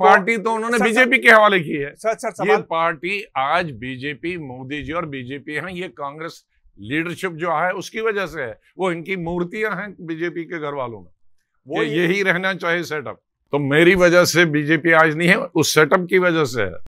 party तो उन्होंने BJP के हवाले की है सर सर ये पार्टी आज बीजेपी मोदी जी और बीजेपी है ये कांग्रेस लीडरशिप जो है उसकी वजह से है वो इनकी मूर्तियां हैं बीजेपी के घर वालों में वो यही रहना चाहिए सेटअप तो मेरी वजह से बीजेपी आज नहीं है उस सेटअप की वजह से है